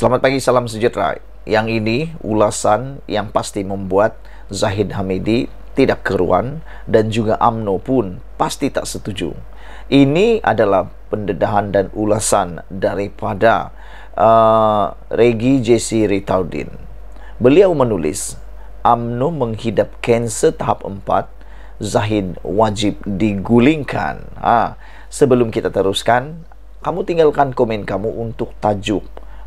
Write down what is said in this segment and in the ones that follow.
Selamat pagi, salam sejahtera. Yang ini ulasan yang pasti membuat Zahid Hamidi tidak keruan dan juga AMNO pun pasti tak setuju. Ini adalah pendedahan dan ulasan daripada uh, Regi JC Ritaudin. Beliau menulis, AMNO menghidap kanser tahap 4 Zahid wajib digulingkan. Ah, sebelum kita teruskan, kamu tinggalkan komen kamu untuk tajuk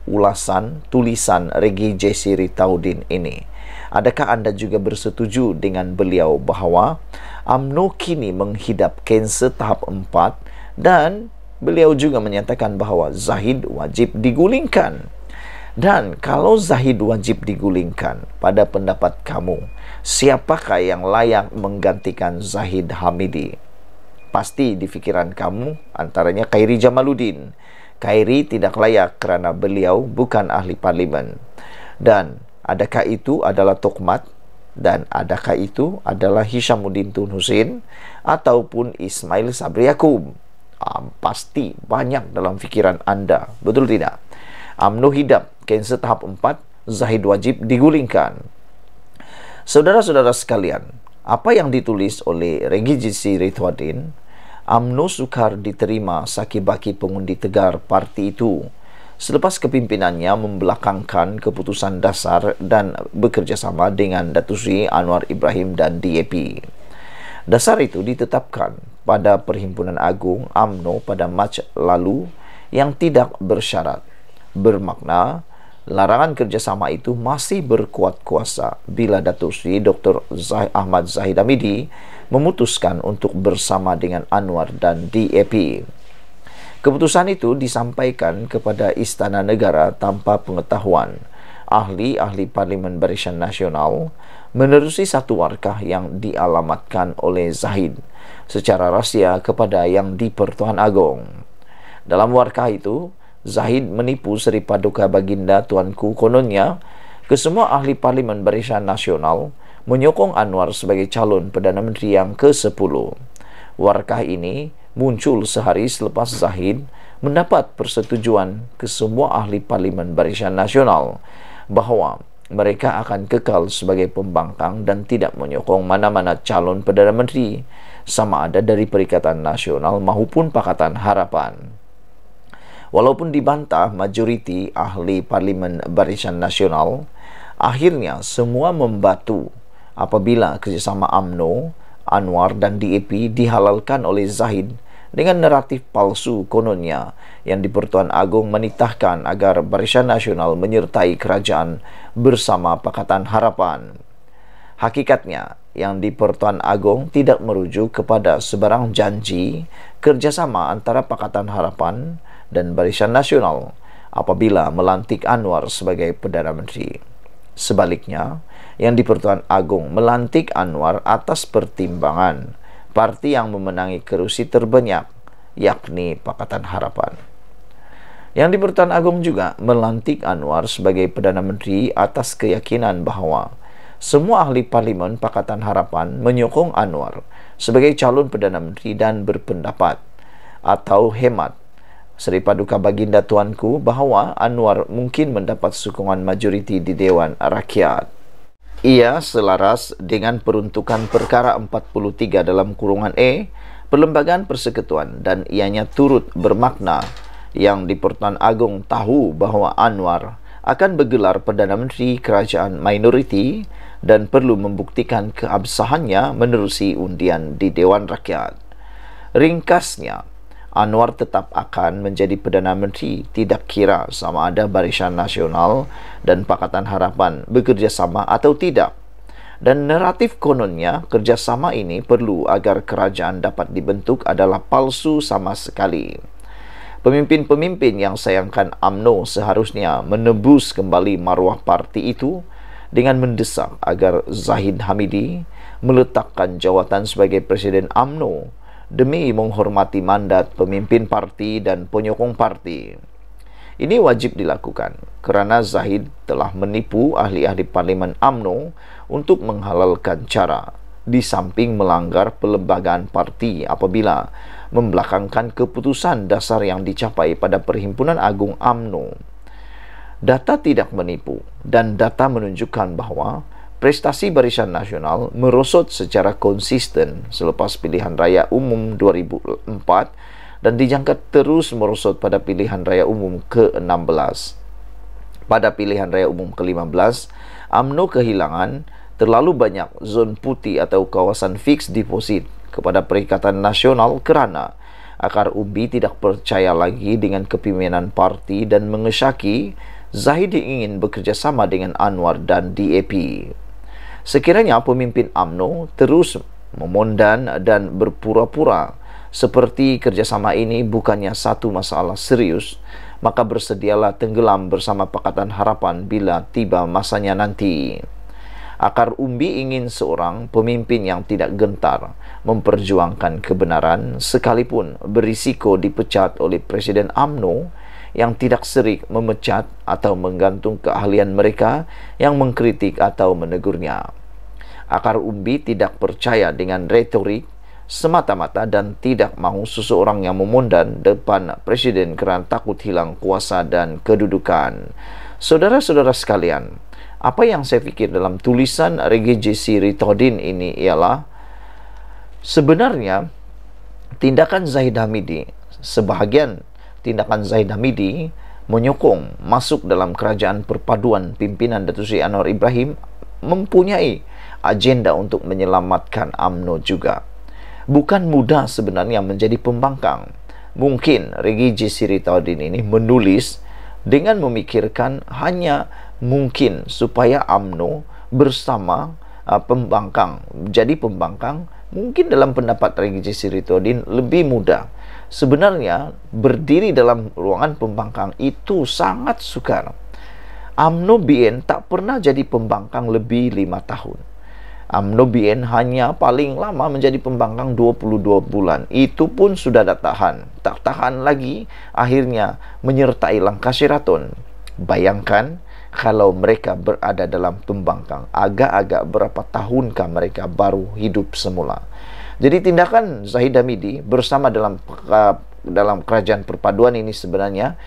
ulasan tulisan Regi Jesse Ritaudin ini. Adakah anda juga bersetuju dengan beliau bahwa UMNO kini menghidap kanser tahap 4 dan beliau juga menyatakan bahwa Zahid wajib digulingkan. Dan kalau Zahid wajib digulingkan, pada pendapat kamu, siapakah yang layak menggantikan Zahid Hamidi? Pasti di pikiran kamu antaranya Khairi Jamaluddin. Kairi tidak layak kerana beliau bukan ahli parlimen. Dan adakah itu adalah Tokmat dan adakah itu adalah Hishamuddin Tun Husin ataupun Ismail Sabri Yaakub? Ah, pasti banyak dalam fikiran anda, betul tidak? UMNO hidap, kanser tahap 4, Zahid wajib digulingkan. Saudara-saudara sekalian, apa yang ditulis oleh Regi Jisi Ridwadin UMNO sukar diterima saki-baki pengundi tegar parti itu selepas kepimpinannya membelakangkan keputusan dasar dan bekerjasama dengan Datu Sri Anwar Ibrahim dan DAP. Dasar itu ditetapkan pada Perhimpunan Agung Amno pada Mac lalu yang tidak bersyarat. Bermakna, larangan kerjasama itu masih berkuat kuasa bila Datuk Sri Dr. Zah Ahmad Zahid Hamidi memutuskan untuk bersama dengan Anwar dan DAP. Keputusan itu disampaikan kepada Istana Negara tanpa pengetahuan ahli-ahli Parlimen Barisan Nasional menerusi satu warkah yang dialamatkan oleh Zahid secara rahasia kepada yang di Pertuan Agong. Dalam warkah itu, Zahid menipu Sri Paduka Baginda Tuanku kononnya kesemua ahli parlimen barisan nasional menyokong Anwar sebagai calon Perdana Menteri yang ke-10. Warkah ini muncul sehari selepas Zahid mendapat persetujuan kesemua ahli parlimen barisan nasional bahwa mereka akan kekal sebagai pembangkang dan tidak menyokong mana-mana calon Perdana Menteri, sama ada dari Perikatan Nasional maupun Pakatan Harapan. Walaupun dibantah majoriti ahli Parlimen Barisan Nasional, akhirnya semua membatu apabila kerjasama AMNO, Anwar dan DAP dihalalkan oleh Zahid dengan naratif palsu kononnya yang di-Pertuan Agong menitahkan agar Barisan Nasional menyertai kerajaan bersama Pakatan Harapan. Hakikatnya, yang di-Pertuan Agong tidak merujuk kepada sebarang janji kerjasama antara Pakatan Harapan dan Barisan Nasional apabila melantik Anwar sebagai Perdana Menteri. Sebaliknya, yang di Agung melantik Anwar atas pertimbangan parti yang memenangi kerusi terbanyak, yakni Pakatan Harapan. Yang di Agung juga melantik Anwar sebagai Perdana Menteri atas keyakinan bahwa semua ahli parlimen Pakatan Harapan menyokong Anwar sebagai calon Perdana Menteri dan berpendapat atau hemat Seri Paduka Baginda Tuanku bahawa Anwar mungkin mendapat sokongan majoriti di Dewan Rakyat. Ia selaras dengan peruntukan perkara 43 dalam kurungan E, Perlembagaan Persekutuan dan ianya turut bermakna yang di Pertuan Agong tahu bahawa Anwar akan bergelar Perdana Menteri Kerajaan Minoriti dan perlu membuktikan keabsahannya menerusi undian di Dewan Rakyat. Ringkasnya, Anwar tetap akan menjadi Perdana Menteri tidak kira sama ada Barisan Nasional dan Pakatan Harapan bekerja sama atau tidak. Dan naratif kononnya kerjasama ini perlu agar kerajaan dapat dibentuk adalah palsu sama sekali. Pemimpin-pemimpin yang sayangkan AMNO seharusnya menebus kembali maruah parti itu dengan mendesak agar Zahid Hamidi meletakkan jawatan sebagai Presiden AMNO demi menghormati mandat pemimpin parti dan penyokong parti. Ini wajib dilakukan karena Zahid telah menipu ahli-ahli parlemen AMNO untuk menghalalkan cara di samping melanggar pelembagaan parti apabila membelakangkan keputusan dasar yang dicapai pada Perhimpunan Agung AMNO. Data tidak menipu dan data menunjukkan bahwa prestasi barisan nasional merosot secara konsisten selepas pilihan raya umum 2004 dan dijangka terus merosot pada pilihan raya umum ke-16. Pada pilihan raya umum ke-15, AMNO kehilangan terlalu banyak zon putih atau kawasan fix deposit kepada Perikatan Nasional kerana akar umbi tidak percaya lagi dengan kepimpinan parti dan mengesyaki Zahidi ingin bekerjasama dengan Anwar dan DAP Sekiranya pemimpin AMNO terus memondan dan berpura-pura seperti kerjasama ini bukannya satu masalah serius, maka bersedialah tenggelam bersama Pakatan Harapan bila tiba masanya nanti. Akar umbi ingin seorang pemimpin yang tidak gentar memperjuangkan kebenaran sekalipun berisiko dipecat oleh Presiden AMNO yang tidak serik memecat atau menggantung keahlian mereka yang mengkritik atau menegurnya. Akar umbi tidak percaya dengan retorik semata-mata dan tidak mau seseorang yang memundan depan presiden keran takut hilang kuasa dan kedudukan. Saudara-saudara sekalian, apa yang saya pikir dalam tulisan RGJC Ritodin ini ialah sebenarnya tindakan Zahid Hamidi sebahagian tindakan Zaid Hamidi menyokong masuk dalam kerajaan perpaduan pimpinan Datuk Seri Anwar Ibrahim mempunyai agenda untuk menyelamatkan AMNO juga. Bukan mudah sebenarnya menjadi pembangkang. Mungkin Regi J. Siritodin ini menulis dengan memikirkan hanya mungkin supaya AMNO bersama uh, pembangkang. Jadi pembangkang mungkin dalam pendapat Regi J. Siritodin lebih mudah Sebenarnya berdiri dalam ruangan pembangkang itu sangat sukar. Amno Bien tak pernah jadi pembangkang lebih lima tahun. Amno Bien hanya paling lama menjadi pembangkang 22 bulan. Itu pun sudah tak tahan. Tak tahan lagi akhirnya menyertai langkah Sheraton. Bayangkan kalau mereka berada dalam pembangkang. Agak-agak berapa tahunkah mereka baru hidup semula. Jadi tindakan Zahid Hamidi bersama dalam dalam kerajaan perpaduan ini sebenarnya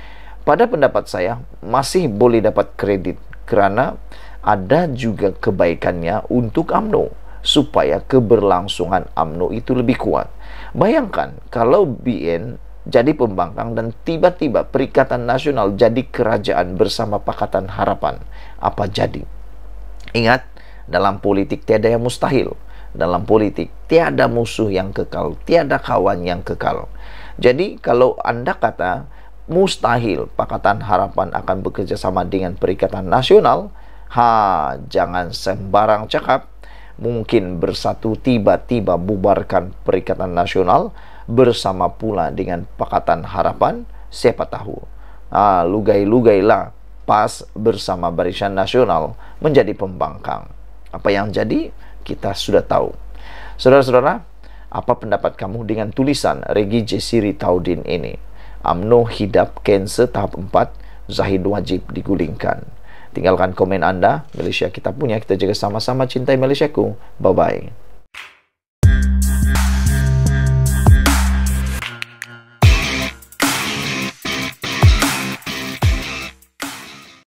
pada pendapat saya masih boleh dapat kredit kerana ada juga kebaikannya untuk AMNO supaya keberlangsungan AMNO itu lebih kuat. Bayangkan kalau BN jadi pembangkang dan tiba-tiba Perikatan Nasional jadi kerajaan bersama Pakatan Harapan. Apa jadi? Ingat, dalam politik tiada yang mustahil dalam politik. Tiada musuh yang kekal, tiada kawan yang kekal. Jadi kalau Anda kata mustahil Pakatan Harapan akan bekerja sama dengan Perikatan Nasional, ha jangan sembarang cakap. Mungkin bersatu tiba-tiba bubarkan Perikatan Nasional bersama pula dengan Pakatan Harapan, siapa tahu. Ah, lugai-lugailah PAS bersama Barisan Nasional menjadi pembangkang. Apa yang jadi? kita sudah tahu. Saudara-saudara, apa pendapat kamu dengan tulisan Regi Jesiri Taudin ini? Amno hidap cancer tahap 4, Zahid wajib digulingkan. Tinggalkan komen anda, Malaysia kita punya, kita jaga sama-sama cintai Malaysia ku. Bye-bye.